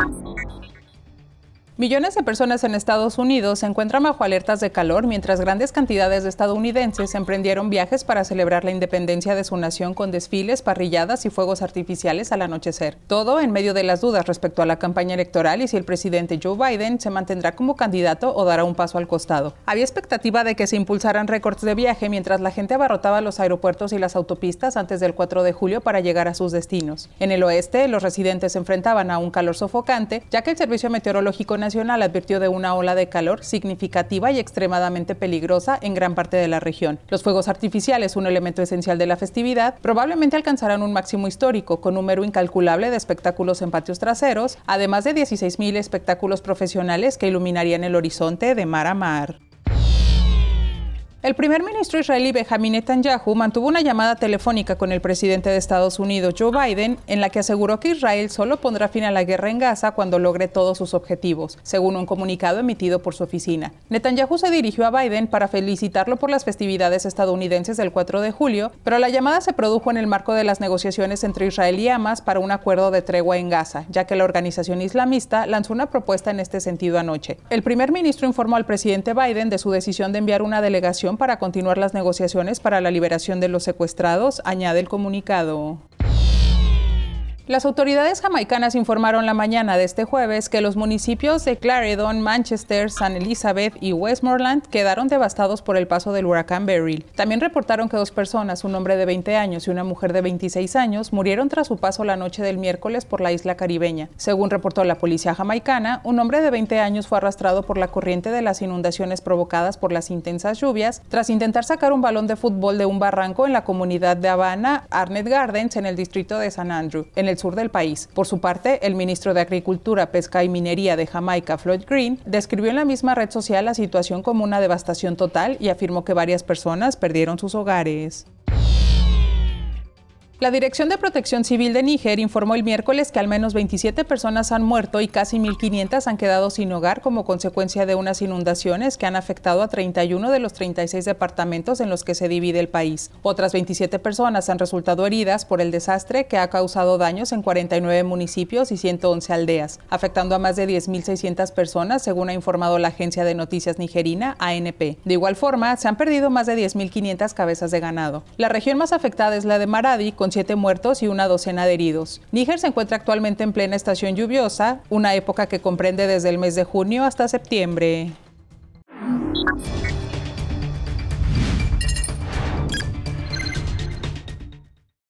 Thank Millones de personas en Estados Unidos se encuentran bajo alertas de calor mientras grandes cantidades de estadounidenses emprendieron viajes para celebrar la independencia de su nación con desfiles, parrilladas y fuegos artificiales al anochecer. Todo en medio de las dudas respecto a la campaña electoral y si el presidente Joe Biden se mantendrá como candidato o dará un paso al costado. Había expectativa de que se impulsaran récords de viaje mientras la gente abarrotaba los aeropuertos y las autopistas antes del 4 de julio para llegar a sus destinos. En el oeste, los residentes se enfrentaban a un calor sofocante, ya que el Servicio Meteorológico Nacional advirtió de una ola de calor significativa y extremadamente peligrosa en gran parte de la región. Los fuegos artificiales, un elemento esencial de la festividad, probablemente alcanzarán un máximo histórico, con número incalculable de espectáculos en patios traseros, además de 16.000 espectáculos profesionales que iluminarían el horizonte de mar a mar. El primer ministro israelí Benjamin Netanyahu mantuvo una llamada telefónica con el presidente de Estados Unidos, Joe Biden, en la que aseguró que Israel solo pondrá fin a la guerra en Gaza cuando logre todos sus objetivos, según un comunicado emitido por su oficina. Netanyahu se dirigió a Biden para felicitarlo por las festividades estadounidenses del 4 de julio, pero la llamada se produjo en el marco de las negociaciones entre Israel y Hamas para un acuerdo de tregua en Gaza, ya que la organización islamista lanzó una propuesta en este sentido anoche. El primer ministro informó al presidente Biden de su decisión de enviar una delegación para continuar las negociaciones para la liberación de los secuestrados, añade el comunicado. Las autoridades jamaicanas informaron la mañana de este jueves que los municipios de Clarendon, Manchester, San Elizabeth y Westmoreland quedaron devastados por el paso del huracán Beryl. También reportaron que dos personas, un hombre de 20 años y una mujer de 26 años, murieron tras su paso la noche del miércoles por la isla caribeña. Según reportó la policía jamaicana, un hombre de 20 años fue arrastrado por la corriente de las inundaciones provocadas por las intensas lluvias tras intentar sacar un balón de fútbol de un barranco en la comunidad de Habana, Arnett Gardens, en el distrito de San Andrew. En el sur del país. Por su parte, el ministro de Agricultura, Pesca y Minería de Jamaica, Floyd Green, describió en la misma red social la situación como una devastación total y afirmó que varias personas perdieron sus hogares. La Dirección de Protección Civil de Níger informó el miércoles que al menos 27 personas han muerto y casi 1.500 han quedado sin hogar como consecuencia de unas inundaciones que han afectado a 31 de los 36 departamentos en los que se divide el país. Otras 27 personas han resultado heridas por el desastre que ha causado daños en 49 municipios y 111 aldeas, afectando a más de 10.600 personas, según ha informado la agencia de noticias nigerina ANP. De igual forma, se han perdido más de 10.500 cabezas de ganado. La región más afectada es la de Maradi, con muertos y una docena de heridos. Níger se encuentra actualmente en plena estación lluviosa, una época que comprende desde el mes de junio hasta septiembre.